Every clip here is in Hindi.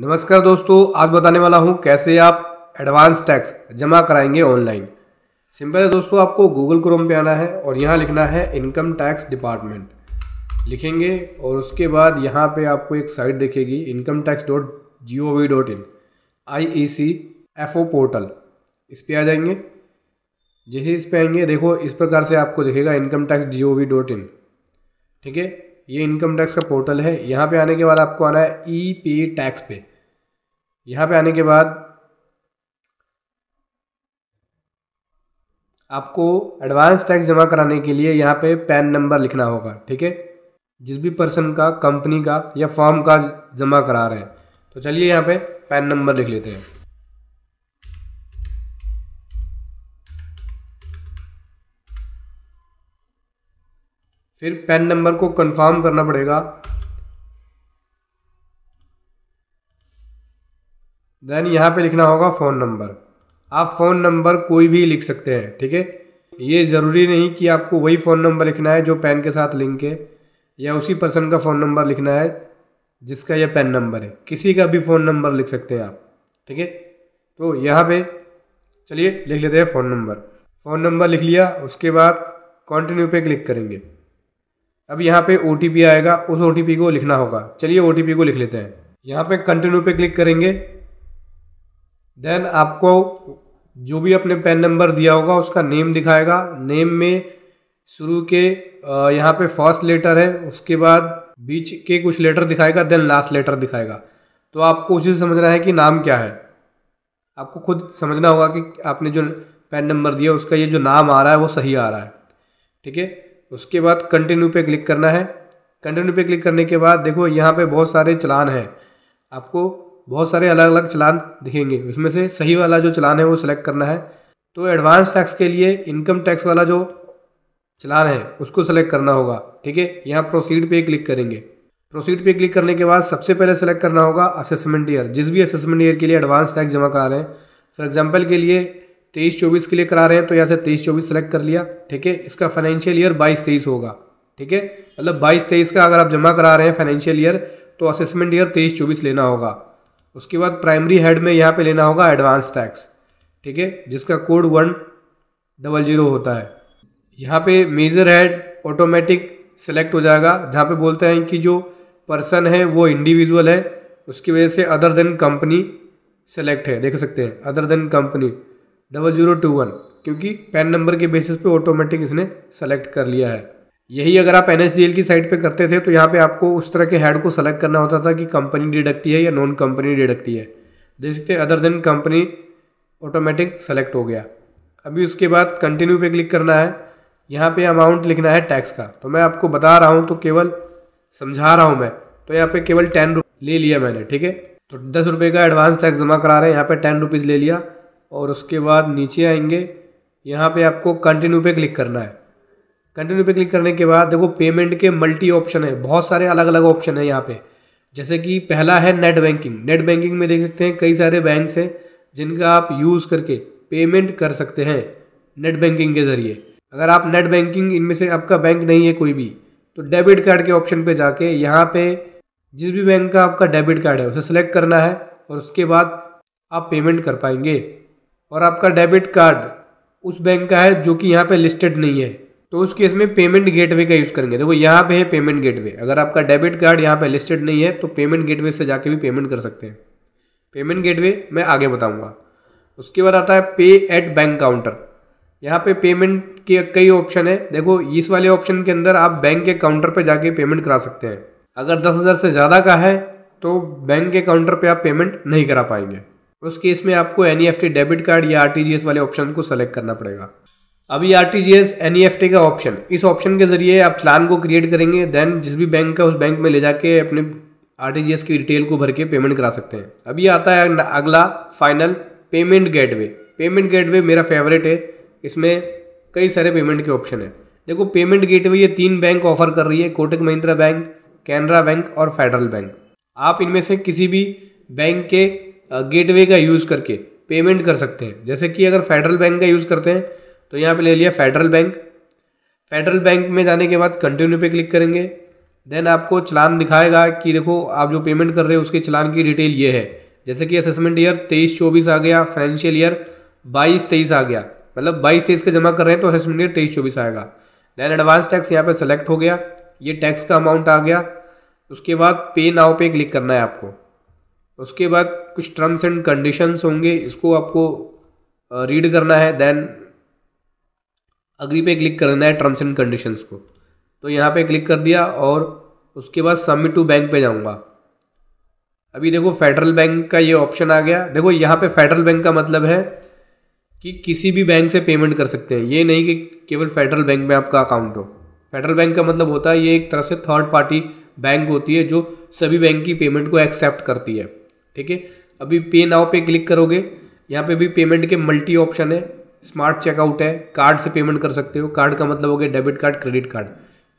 नमस्कार दोस्तों आज बताने वाला हूं कैसे आप एडवांस टैक्स जमा कराएंगे ऑनलाइन सिंपल है दोस्तों आपको गूगल क्रोम पे आना है और यहाँ लिखना है इनकम टैक्स डिपार्टमेंट लिखेंगे और उसके बाद यहाँ पे आपको एक साइट दिखेगी income tax dot G O V dot in I E C F O portal इस पर आ जाएंगे जैसे इस पर आएंगे देखो इस प्रकार से आपको दिखेगा income tax G O V dot in ठीक है ये इनकम टैक्स का पोर्टल है यहाँ पे आने के बाद आपको आना है ई पे टैक्स पे यहाँ पे आने के बाद आपको एडवांस टैक्स जमा कराने के लिए यहाँ पे पैन नंबर लिखना होगा ठीक है जिस भी पर्सन का कंपनी का या फॉर्म का जमा करा रहे हैं तो चलिए यहाँ पे पैन नंबर लिख लेते हैं फिर पेन नंबर को कंफर्म करना पड़ेगा देन यहाँ पे लिखना होगा फ़ोन नंबर आप फ़ोन नंबर कोई भी लिख सकते हैं ठीक है ये ज़रूरी नहीं कि आपको वही फ़ोन नंबर लिखना है जो पेन के साथ लिंक है या उसी पर्सन का फ़ोन नंबर लिखना है जिसका यह पेन नंबर है किसी का भी फ़ोन नंबर लिख सकते हैं आप ठीक है तो यहाँ पे चलिए लिख लेते हैं फ़ोन नंबर फ़ोन नंबर लिख लिया उसके बाद कंटिन्यू पे क्लिक करेंगे अब यहाँ पे ओ आएगा उस ओ को लिखना होगा चलिए ओ को लिख लेते हैं यहाँ पे कंटिन्यू पे क्लिक करेंगे देन आपको जो भी अपने पैन नंबर दिया होगा उसका नेम दिखाएगा नेम में शुरू के यहाँ पे फर्स्ट लेटर है उसके बाद बीच के कुछ लेटर दिखाएगा देन लास्ट लेटर दिखाएगा तो आपको उसी से समझना है कि नाम क्या है आपको खुद समझना होगा कि आपने जो पैन नंबर दिया उसका ये जो नाम आ रहा है वो सही आ रहा है ठीक है उसके बाद कंटिन्यू पे क्लिक करना है कंटिन्यू पे क्लिक करने के बाद देखो यहाँ पे बहुत सारे चलान हैं आपको बहुत सारे अलग अलग चलान दिखेंगे उसमें से सही वाला जो चलान है वो सिलेक्ट करना है तो एडवांस टैक्स के लिए इनकम टैक्स वाला जो चलान है उसको सेलेक्ट करना होगा ठीक है यहाँ प्रोसीड पे क्लिक करेंगे प्रोसीड पे क्लिक करने के बाद सबसे पहले सेलेक्ट करना होगा असेसमेंट ईयर जिस भी असेसमेंट ईयर के लिए एडवांस टैक्स जमा करा रहे हैं फॉर एग्जाम्पल के लिए तेईस चौबीस के लिए करा रहे हैं तो यहाँ से तेईस चौबीस सेलेक्ट कर लिया ठीक है इसका फाइनेंशियल ईयर बाईस तेईस होगा ठीक है मतलब बाईस तेईस का अगर आप जमा करा रहे हैं फाइनेंशियल ईयर तो असेसमेंट ईयर तेईस चौबीस लेना होगा उसके बाद प्राइमरी हेड में यहाँ पे लेना होगा एडवांस टैक्स ठीक है जिसका कोड वन डबल जीरो होता है यहाँ पे मेजर हेड ऑटोमेटिक सेलेक्ट हो जाएगा जहाँ पे बोलते हैं कि जो पर्सन है वो इंडिविजुअल है उसकी वजह से अदर देन कंपनी सेलेक्ट है देख सकते हैं other than company double zero two one क्योंकि पैन नंबर के बेसिस पे ऑटोमेटिक इसने सेलेक्ट कर लिया है यही अगर आप एन की साइट पे करते थे तो यहाँ पे आपको उस तरह के हेड को सेलेक्ट करना होता था कि कंपनी डिडक्टी है या नॉन कंपनी डिडक्टी है सकते other than company automatic select हो गया अभी उसके बाद कंटिन्यू पे क्लिक करना है यहाँ पे अमाउंट लिखना है टैक्स का तो मैं आपको बता रहा हूँ तो केवल समझा रहा हूँ मैं तो यहाँ पे केवल टेन ले लिया मैंने ठीक है तो दस रुपये का एडवांस टैक्स जमा करा रहे हैं यहाँ पर टेन रुपीज़ ले लिया और उसके बाद नीचे आएंगे यहाँ पे आपको कंटिन्यू पे क्लिक करना है कंटिन्यू पे क्लिक करने के बाद देखो पेमेंट के मल्टी ऑप्शन है बहुत सारे अलग अलग ऑप्शन है यहाँ पे जैसे कि पहला है नेट बैंकिंग नेट बैंकिंग में देख सकते हैं कई सारे बैंक्स हैं जिनका आप यूज़ करके पेमेंट कर सकते हैं नेट बैंकिंग के ज़रिए अगर आप नेट बैंकिंग इनमें से आपका बैंक नहीं है कोई भी तो डेबिट कार्ड के ऑप्शन पर जाके यहाँ पर जिस भी बैंक का आपका डेबिट कार्ड है उसे सिलेक्ट करना है और उसके बाद आप पेमेंट कर पाएंगे और आपका डेबिट कार्ड उस बैंक का है जो कि यहाँ पे लिस्टेड नहीं है तो उस केस में पेमेंट गेटवे का यूज़ करेंगे देखो यहाँ पे है पेमेंट गेटवे अगर आपका डेबिट कार्ड यहाँ पे लिस्टेड नहीं है तो पेमेंट गेटवे से जाके भी पेमेंट कर सकते हैं पेमेंट गेटवे मैं आगे बताऊँगा उसके बाद आता है पे एट बैंक काउंटर यहाँ पर पेमेंट के कई ऑप्शन है देखो इस वाले ऑप्शन के अंदर आप बैंक के काउंटर पर जाके पेमेंट करा सकते हैं अगर दस हज़ार से ज़्यादा का है तो बैंक के काउंटर पर आप पेमेंट नहीं करा पाएंगे उस केस में आपको एन e डेबिट कार्ड या आर वाले ऑप्शन को सेलेक्ट करना पड़ेगा अभी R T G S N E F T option इस ऑप्शन के जरिए आप प्लान को क्रिएट करेंगे देन जिस भी बैंक का उस बैंक में ले जाके अपने आर टी जी एस की डिटेल को भर के पेमेंट करा सकते हैं अभी आता है अगला final payment gateway payment gateway मेरा फेवरेट है इसमें कई सारे पेमेंट के ऑप्शन है देखो पेमेंट गेटवे ये तीन बैंक ऑफर कर रही है कोटक महिंद्रा बैंक कैनरा बैंक और फेडरल बैंक आप इनमें से किसी भी बैंक के गेटवे का यूज़ करके पेमेंट कर सकते हैं जैसे कि अगर फेडरल बैंक का यूज़ करते हैं तो यहाँ पे ले लिया फेडरल बैंक फेडरल बैंक में जाने के बाद कंटिन्यू पे क्लिक करेंगे देन आपको चलान दिखाएगा कि देखो आप जो पेमेंट कर रहे हो उसके चलान की डिटेल ये है जैसे कि असेसमेंट ईयर तेईस चौबीस आ गया फाइनेंशियल ईयर बाईस तेईस आ गया मतलब बाईस तेईस का जमा कर रहे हैं तो असेसमेंट ईयर तेईस चौबीस आएगा देन एडवांस टैक्स यहाँ पर सेलेक्ट हो गया ये टैक्स का अमाउंट आ गया उसके बाद पे नाव पे क्लिक करना है आपको उसके बाद कुछ टर्म्स एंड कंडीशंस होंगे इसको आपको रीड करना है देन अग्री पे क्लिक करना है टर्म्स एंड कंडीशंस को तो यहाँ पे क्लिक कर दिया और उसके बाद सबमिट टू बैंक पे जाऊँगा अभी देखो फेडरल बैंक का ये ऑप्शन आ गया देखो यहाँ पे फेडरल बैंक का मतलब है कि किसी भी बैंक से पेमेंट कर सकते हैं ये नहीं कि केवल फेडरल बैंक में आपका अकाउंट हो फेडरल बैंक का मतलब होता है ये एक तरह से थर्ड पार्टी बैंक होती है जो सभी बैंक की पेमेंट को एक्सेप्ट करती है ठीक है अभी पे नाव पे क्लिक करोगे यहाँ पे भी पेमेंट के मल्टी ऑप्शन है स्मार्ट चेकआउट है कार्ड से पेमेंट कर सकते हो कार्ड का मतलब हो गया डेबिट कार्ड क्रेडिट कार्ड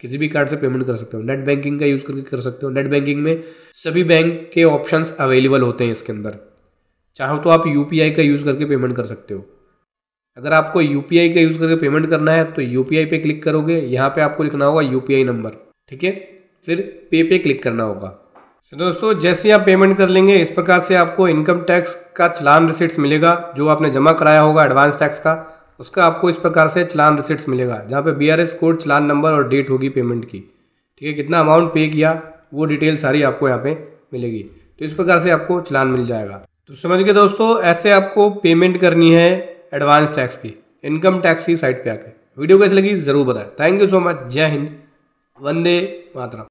किसी भी कार्ड से पेमेंट कर सकते हो नेट बैंकिंग का यूज़ करके कर सकते हो नेट बैंकिंग में सभी बैंक के ऑप्शन अवेलेबल होते हैं इसके अंदर चाहो तो आप यू का यूज़ करके पेमेंट कर सकते हो अगर आपको यू का यूज़ करके पेमेंट करना है तो यू पे क्लिक करोगे यहाँ पे आपको लिखना होगा यू नंबर ठीक है फिर पे पे क्लिक करना होगा तो दोस्तों जैसे आप पेमेंट कर लेंगे इस प्रकार से आपको इनकम टैक्स का चलान रिसिट्स मिलेगा जो आपने जमा कराया होगा एडवांस टैक्स का उसका आपको इस प्रकार से चलान रिसिट्स मिलेगा जहाँ पे बीआरएस कोड चलान नंबर और डेट होगी पेमेंट की ठीक है कितना अमाउंट पे किया वो डिटेल सारी आपको यहाँ पे मिलेगी तो इस प्रकार से आपको चलान मिल जाएगा तो समझ गए दोस्तों ऐसे आपको पेमेंट करनी है एडवांस टैक्स की इनकम टैक्स की साइट पर आकर वीडियो कैसे लगी ज़रूर बताए थैंक यू सो मच जय हिंद वंदे मातरम